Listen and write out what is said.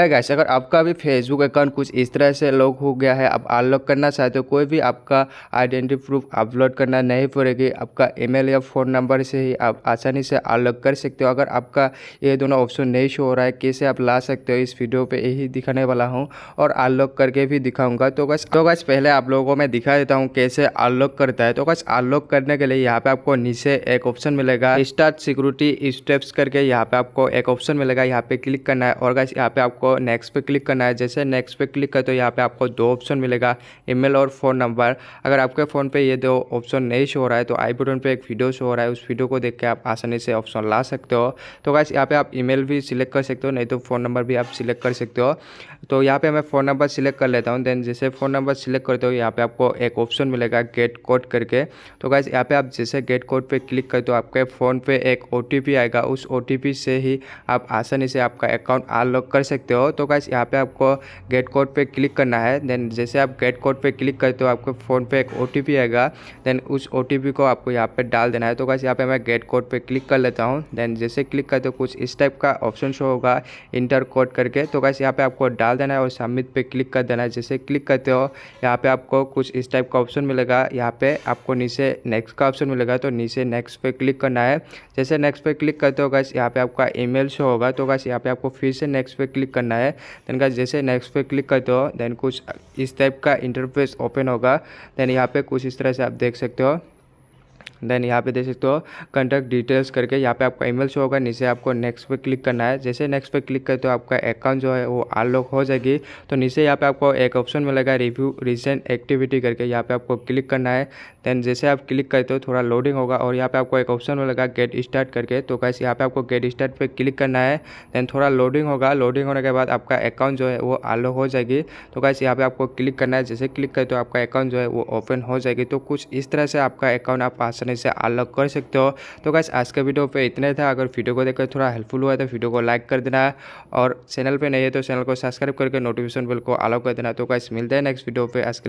है गाइस अगर आपका भी फेसबुक अकाउंट कुछ इस तरह से लॉक हो गया है आप अनलॉक करना चाहते हो कोई भी आपका आइडेंटिटी प्रूफ अपलोड करना नहीं पड़ेगी आपका ईमेल या फ़ोन नंबर से ही आप आसानी से अनलॉक कर सकते हो अगर आपका ये दोनों ऑप्शन नहीं शो हो रहा है कैसे आप ला सकते हो इस वीडियो पर यही दिखाने वाला हूँ और अनलॉक करके भी दिखाऊँगा तो गस तो गस पहले आप लोगों को मैं दिखा देता हूँ कैसे अनलॉक करता है तो गस अनलॉक करने के लिए यहाँ पर आपको नीचे एक ऑप्शन मिलेगा स्टार्ट सिक्योरिटी स्टेप्स करके यहाँ पर आपको एक ऑप्शन मिलेगा यहाँ पर क्लिक करना है और गस यहाँ पर आपको आपको नेक्स्ट पे क्लिक करना है जैसे नेक्स्ट पे क्लिक करते हो यहाँ पे आपको दो ऑप्शन मिलेगा ईमेल और फ़ोन नंबर अगर आपके फ़ोन पे ये दो ऑप्शन नहीं शो हो रहा है तो आई बटन पर एक वीडियो शो हो रहा है उस वीडियो को देख के आप आसानी से ऑप्शन ला सकते हो तो गैस यहाँ पर आप ई भी सिलेक्ट कर सकते हो नहीं तो फ़ोन नंबर भी आप सिलेक्ट कर सकते हो तो यहाँ पर मैं फ़ोन नंबर सिलेक्ट कर लेता हूँ देन जैसे फ़ोन नंबर सिलेक्ट करते हो यहाँ पर आपको एक ऑप्शन मिलेगा गेट कोड करके तो गैस यहाँ पर आप जैसे गेट कोड पर क्लिक करते हो आपके फ़ोन पर एक ओ आएगा उस ओ से ही आप आसानी से आपका अकाउंट अनलॉक कर सकते हो सकते हो तो गाइस यहाँ पे आपको गेट कोड पे क्लिक करना है देन जैसे आप गेट कोड पे क्लिक करते हो आपके फ़ोन पे एक ओ आएगा देन उस ओ को आपको यहाँ पे डाल देना है तो गाइस यहाँ पे मैं गेट कोड पे क्लिक कर लेता हूँ देन जैसे क्लिक करते हो कुछ इस टाइप का ऑप्शन शो होगा इंटर कोड करके तो गाइस यहाँ पे आपको डाल देना है और सबमिट पे क्लिक कर देना है जैसे क्लिक करते हो यहाँ पे आपको कुछ इस टाइप का ऑप्शन मिलेगा यहाँ पे आपको नीचे नेक्स्ट का ऑप्शन मिलेगा तो नीचे नेक्स्ट पे क्लिक करना है जैसे नेक्स्ट पे क्लिक करते हो गाइस यहाँ पे आपका ईमेल शो होगा तो गाइस यहाँ पे आपको फिर से नेक्स्ट पे क्लिक करना है देन का जैसे नेक्स्ट पे क्लिक करते हो देन कुछ इस टाइप का इंटरफेस ओपन होगा देन यहाँ पे कुछ इस तरह से आप देख सकते हो देन यहाँ पे देख सकते हो कंटेक्ट डिटेल्स करके यहाँ पे आपका ईमेल शो होगा नीचे आपको नेक्स्ट पे क्लिक करना है जैसे नेक्स्ट पे क्लिक करते हो आपका अकाउंट जो है वो अनलॉक हो जाएगी तो नीचे यहाँ पे आपको एक ऑप्शन मिलेगा रिव्यू रिसेंट एक्टिविटी करके यहाँ पे आपको क्लिक करना है देन जैसे आप क्लिक करते हो थोड़ा लोडिंग होगा और यहाँ पे आपको एक ऑप्शन मिलेगा गेट स्टार्ट करके तो कैसे यहाँ पे आपको गेट स्टार्ट पर क्लिक करना है देन थोड़ा लोडिंग होगा लोडिंग होने के बाद आपका अकाउंट जो है वो अनलॉक हो जाएगी तो कैसे यहाँ पे आपको क्लिक करना है जैसे क्लिक करते हो आपका अकाउंट जो है वो ओपन हो जाएगी तो कुछ इस तरह से आपका अकाउंट आप आसानी अपने से अलग कर सकते हो तो गैस आज का वीडियो पे इतना ही था अगर वीडियो को देखकर थोड़ा हेल्पफुल हुआ है तो वीडियो को लाइक कर देना और चैनल पर नहीं है तो चैनल को सब्सक्राइब करके नोटिफिकेशन बिल को अलग कर देना तो गैस मिलता है नेक्स्ट वीडियो पर आज